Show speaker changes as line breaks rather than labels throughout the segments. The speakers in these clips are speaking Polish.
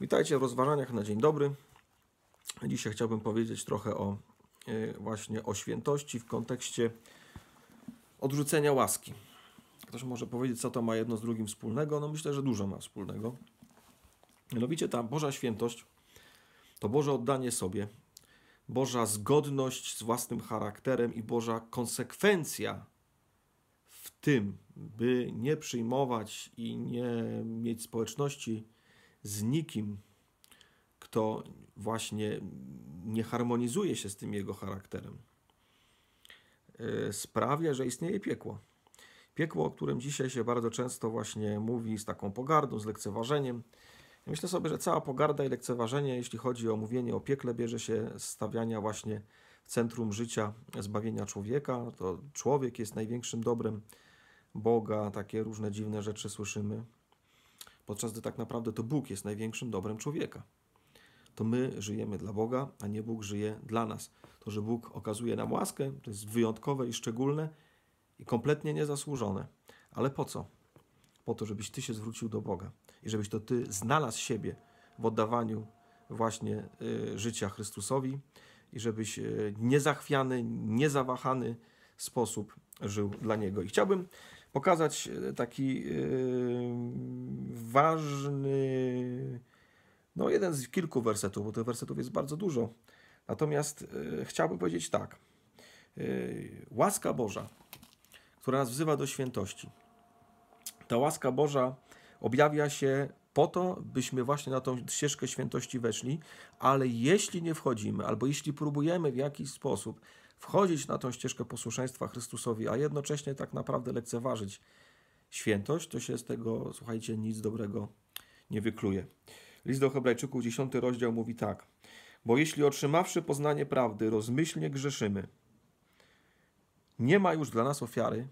Witajcie w rozważaniach na dzień dobry. Dzisiaj chciałbym powiedzieć trochę o e, właśnie o świętości w kontekście odrzucenia łaski. Ktoś może powiedzieć, co to ma jedno z drugim wspólnego. No myślę, że dużo ma wspólnego. Mianowicie ta Boża świętość to Boże oddanie sobie, Boża zgodność z własnym charakterem i Boża konsekwencja w tym, by nie przyjmować i nie mieć społeczności z nikim, kto właśnie nie harmonizuje się z tym jego charakterem, e, sprawia, że istnieje piekło. Piekło, o którym dzisiaj się bardzo często właśnie mówi z taką pogardą, z lekceważeniem. Myślę sobie, że cała pogarda i lekceważenie, jeśli chodzi o mówienie o piekle, bierze się z stawiania właśnie w centrum życia zbawienia człowieka. To człowiek jest największym dobrem Boga, takie różne dziwne rzeczy słyszymy podczas gdy tak naprawdę to Bóg jest największym dobrem człowieka. To my żyjemy dla Boga, a nie Bóg żyje dla nas. To, że Bóg okazuje nam łaskę, to jest wyjątkowe i szczególne i kompletnie niezasłużone. Ale po co? Po to, żebyś ty się zwrócił do Boga i żebyś to ty znalazł siebie w oddawaniu właśnie y, życia Chrystusowi i żebyś y, niezachwiany, niezawahany sposób żył dla Niego. I chciałbym pokazać y, taki ważny, no jeden z kilku wersetów, bo tych wersetów jest bardzo dużo. Natomiast e, chciałbym powiedzieć tak. E, łaska Boża, która nas wzywa do świętości. Ta łaska Boża objawia się po to, byśmy właśnie na tą ścieżkę świętości weszli, ale jeśli nie wchodzimy, albo jeśli próbujemy w jakiś sposób wchodzić na tą ścieżkę posłuszeństwa Chrystusowi, a jednocześnie tak naprawdę lekceważyć świętość, to się z tego, słuchajcie, nic dobrego nie wykluje. List do Hebrajczyków, 10 rozdział mówi tak. Bo jeśli otrzymawszy poznanie prawdy, rozmyślnie grzeszymy, nie ma już dla nas ofiary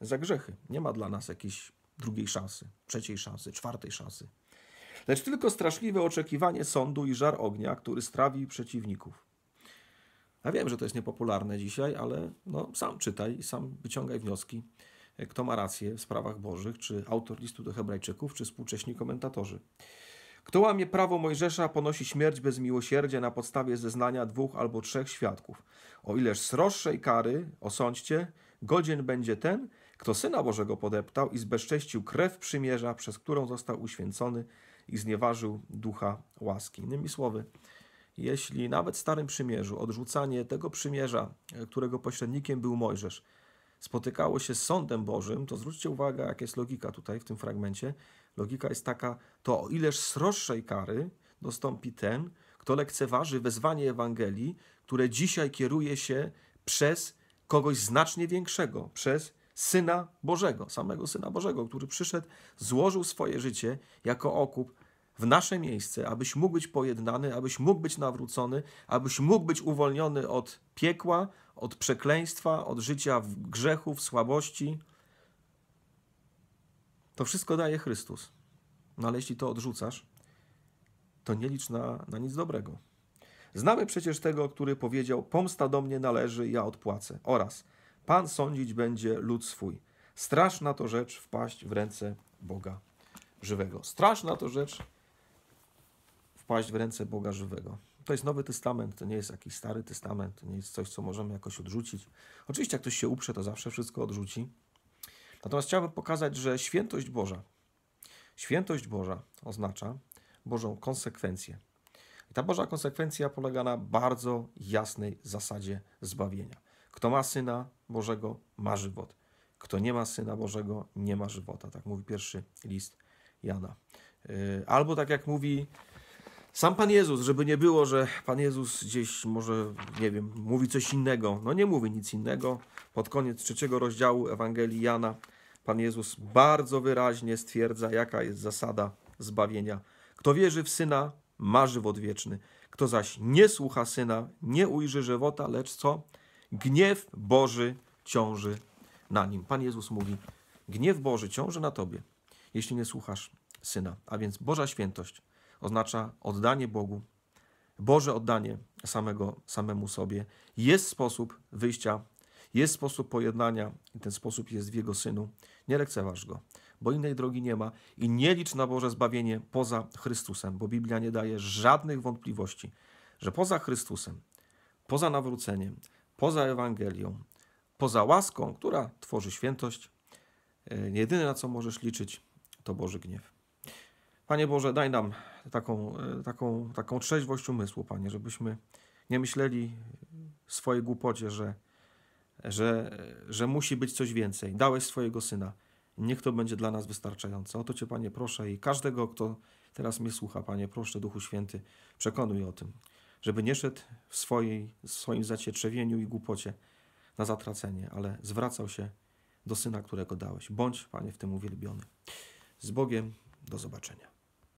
za grzechy. Nie ma dla nas jakiejś drugiej szansy, trzeciej szansy, czwartej szansy. Lecz tylko straszliwe oczekiwanie sądu i żar ognia, który strawi przeciwników. Ja wiem, że to jest niepopularne dzisiaj, ale no, sam czytaj i sam wyciągaj wnioski kto ma rację w sprawach Bożych, czy autor listu do Hebrajczyków, czy współcześni komentatorzy. Kto łamie prawo Mojżesza, ponosi śmierć bez miłosierdzia na podstawie zeznania dwóch albo trzech świadków. O ileż sroższej kary, osądźcie, godzien będzie ten, kto Syna Bożego podeptał i zbezcześcił krew przymierza, przez którą został uświęcony i znieważył ducha łaski. Innymi słowy, jeśli nawet w Starym Przymierzu odrzucanie tego przymierza, którego pośrednikiem był Mojżesz, spotykało się z sądem Bożym, to zwróćcie uwagę, jak jest logika tutaj w tym fragmencie. Logika jest taka, to o ileż sroższej kary dostąpi ten, kto lekceważy wezwanie Ewangelii, które dzisiaj kieruje się przez kogoś znacznie większego, przez Syna Bożego, samego Syna Bożego, który przyszedł, złożył swoje życie jako okup w nasze miejsce, abyś mógł być pojednany, abyś mógł być nawrócony, abyś mógł być uwolniony od piekła, od przekleństwa, od życia w grzechu, w słabości. To wszystko daje Chrystus. No ale jeśli to odrzucasz, to nie licz na, na nic dobrego. Znamy przecież tego, który powiedział: Pomsta do mnie należy, ja odpłacę. Oraz Pan sądzić będzie lud swój. Straszna to rzecz wpaść w ręce Boga żywego. Straszna to rzecz wpaść w ręce Boga żywego. To jest Nowy Testament, to nie jest jakiś Stary Testament, to nie jest coś, co możemy jakoś odrzucić. Oczywiście, jak ktoś się uprze, to zawsze wszystko odrzuci. Natomiast chciałbym pokazać, że świętość Boża, świętość Boża oznacza Bożą konsekwencję. I ta Boża konsekwencja polega na bardzo jasnej zasadzie zbawienia. Kto ma Syna Bożego, ma żywot. Kto nie ma Syna Bożego, nie ma żywota. Tak mówi pierwszy list Jana. Yy, albo tak jak mówi sam Pan Jezus, żeby nie było, że Pan Jezus gdzieś może, nie wiem, mówi coś innego. No nie mówi nic innego. Pod koniec trzeciego rozdziału Ewangelii Jana Pan Jezus bardzo wyraźnie stwierdza, jaka jest zasada zbawienia. Kto wierzy w Syna, ma żywot wieczny. Kto zaś nie słucha Syna, nie ujrzy żywota, lecz co? Gniew Boży ciąży na nim. Pan Jezus mówi, gniew Boży ciąży na tobie, jeśli nie słuchasz Syna. A więc Boża świętość oznacza oddanie Bogu, Boże oddanie samego, samemu sobie. Jest sposób wyjścia, jest sposób pojednania i ten sposób jest w Jego Synu. Nie lekceważ Go, bo innej drogi nie ma i nie licz na Boże zbawienie poza Chrystusem, bo Biblia nie daje żadnych wątpliwości, że poza Chrystusem, poza nawróceniem, poza Ewangelią, poza łaską, która tworzy świętość, e, jedyne na co możesz liczyć to Boży gniew. Panie Boże, daj nam taką, e, taką, taką trzeźwość umysłu, Panie, żebyśmy nie myśleli w swojej głupocie, że, że, że musi być coś więcej. Dałeś swojego Syna. Niech to będzie dla nas wystarczające. O to Cię, Panie, proszę i każdego, kto teraz mnie słucha, Panie, proszę, Duchu Święty, przekonuj o tym, żeby nie szedł w, swojej, w swoim zacietrzewieniu i głupocie na zatracenie, ale zwracał się do Syna, którego dałeś. Bądź, Panie, w tym uwielbiony. Z Bogiem, do zobaczenia.